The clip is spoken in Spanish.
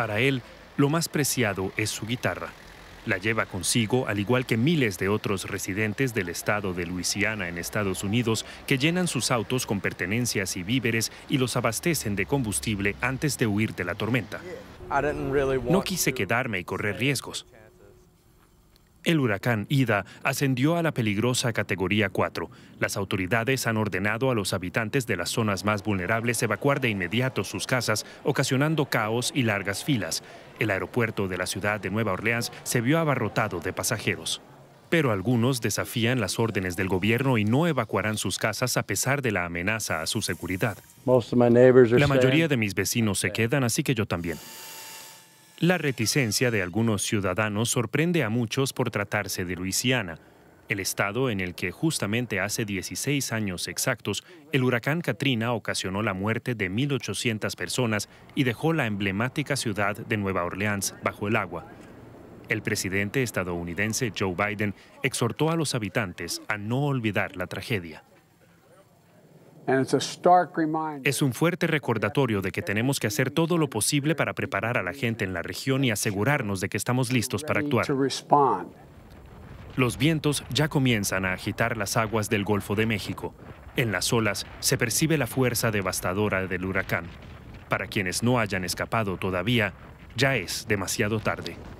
Para él, lo más preciado es su guitarra. La lleva consigo, al igual que miles de otros residentes del estado de Luisiana en Estados Unidos, que llenan sus autos con pertenencias y víveres y los abastecen de combustible antes de huir de la tormenta. No quise quedarme y correr riesgos. El huracán Ida ascendió a la peligrosa categoría 4. Las autoridades han ordenado a los habitantes de las zonas más vulnerables evacuar de inmediato sus casas, ocasionando caos y largas filas. El aeropuerto de la ciudad de Nueva Orleans se vio abarrotado de pasajeros. Pero algunos desafían las órdenes del gobierno y no evacuarán sus casas a pesar de la amenaza a su seguridad. La mayoría de mis vecinos se quedan, así que yo también. La reticencia de algunos ciudadanos sorprende a muchos por tratarse de Luisiana, el estado en el que justamente hace 16 años exactos el huracán Katrina ocasionó la muerte de 1.800 personas y dejó la emblemática ciudad de Nueva Orleans bajo el agua. El presidente estadounidense Joe Biden exhortó a los habitantes a no olvidar la tragedia. Es un fuerte recordatorio de que tenemos que hacer todo lo posible para preparar a la gente en la región y asegurarnos de que estamos listos para actuar. Los vientos ya comienzan a agitar las aguas del Golfo de México. En las olas se percibe la fuerza devastadora del huracán. Para quienes no hayan escapado todavía, ya es demasiado tarde.